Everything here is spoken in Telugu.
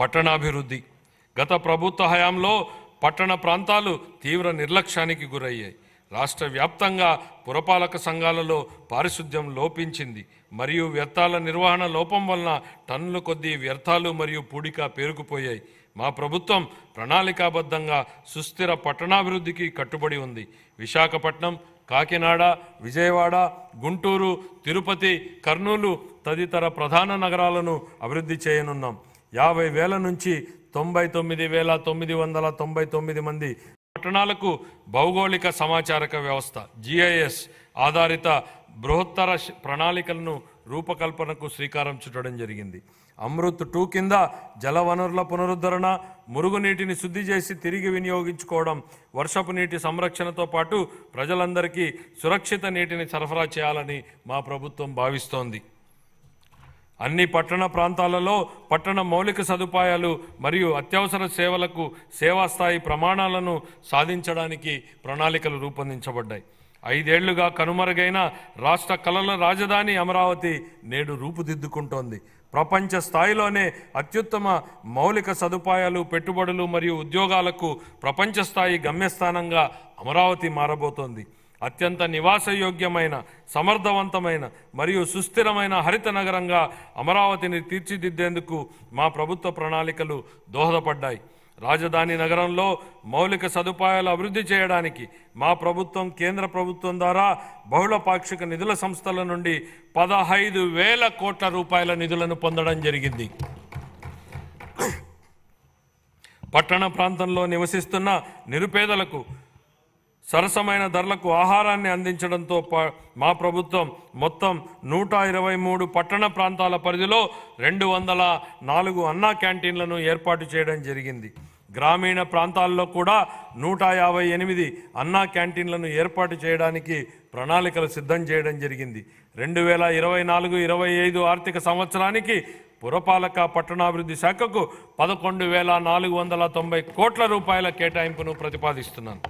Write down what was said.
పట్టణాభివృద్ధి గత ప్రభుత్వ హయాంలో పట్టణ ప్రాంతాలు తీవ్ర నిర్లక్ష్యానికి గురయ్యాయి రాష్ట్ర వ్యాప్తంగా పురపాలక సంఘాలలో పారిశుద్ధ్యం లోపించింది మరియు వ్యర్థాల నిర్వహణ లోపం వలన టన్నుల కొద్దీ వ్యర్థాలు మరియు పూడిక పేరుకుపోయాయి మా ప్రభుత్వం ప్రణాళికాబద్ధంగా సుస్థిర పట్టణాభివృద్ధికి కట్టుబడి ఉంది విశాఖపట్నం కాకినాడ విజయవాడ గుంటూరు తిరుపతి కర్నూలు తదితర ప్రధాన నగరాలను అభివృద్ధి చేయనున్నాం యాభై వేల నుంచి తొంభై తొమ్మిది వేల తొమ్మిది వందల తొంభై తొమ్మిది మంది పట్టణాలకు భౌగోళిక సమాచారక వ్యవస్థ జిఐఎస్ ఆధారిత బృహత్తర ప్రణాళికలను రూపకల్పనకు శ్రీకారం చుట్టడం జరిగింది అమృత్ టూ కింద జలవనరుల పునరుద్ధరణ మురుగునీటిని శుద్ధి చేసి తిరిగి వినియోగించుకోవడం వర్షపు నీటి సంరక్షణతో పాటు ప్రజలందరికీ సురక్షిత నీటిని సరఫరా చేయాలని మా ప్రభుత్వం భావిస్తోంది అన్ని పట్టణ ప్రాంతాలలో పట్టణ మౌలిక సదుపాయాలు మరియు అత్యవసర సేవలకు సేవా స్థాయి ప్రమాణాలను సాధించడానికి ప్రణాళికలు రూపొందించబడ్డాయి ఐదేళ్లుగా కనుమరుగైన రాష్ట్ర కళల రాజధాని అమరావతి నేడు రూపుదిద్దుకుంటోంది ప్రపంచ స్థాయిలోనే అత్యుత్తమ మౌలిక సదుపాయాలు పెట్టుబడులు మరియు ఉద్యోగాలకు ప్రపంచ స్థాయి గమ్యస్థానంగా అమరావతి మారబోతోంది అత్యంత నివాసయోగ్యమైన సమర్థవంతమైన మరియు సుస్థిరమైన హరిత నగరంగా అమరావతిని తీర్చిదిద్దేందుకు మా ప్రభుత్వ ప్రణాళికలు దోహదపడ్డాయి రాజధాని నగరంలో మౌలిక సదుపాయాలు అభివృద్ధి చేయడానికి మా ప్రభుత్వం కేంద్ర ప్రభుత్వం ద్వారా బహుళ పాక్షిక నిధుల సంస్థల నుండి పదహైదు వేల కోట్ల రూపాయల నిధులను పొందడం జరిగింది పట్టణ ప్రాంతంలో నివసిస్తున్న నిరుపేదలకు సరసమైన ధరలకు ఆహారాన్ని అందించడంతో మా ప్రభుత్వం మొత్తం నూట ఇరవై మూడు పట్టణ ప్రాంతాల పరిధిలో రెండు వందల నాలుగు అన్నా క్యాంటీన్లను ఏర్పాటు చేయడం జరిగింది గ్రామీణ ప్రాంతాల్లో కూడా నూట యాభై ఎనిమిది అన్నా క్యాంటీన్లను ఏర్పాటు చేయడానికి ప్రణాళికలు సిద్ధం చేయడం జరిగింది రెండు వేల ఇరవై నాలుగు ఇరవై ఐదు ఆర్థిక సంవత్సరానికి పురపాలక పట్టణాభివృద్ధి శాఖకు పదకొండు వేల నాలుగు వందల తొంభై కోట్ల రూపాయల కేటాయింపును ప్రతిపాదిస్తున్నాను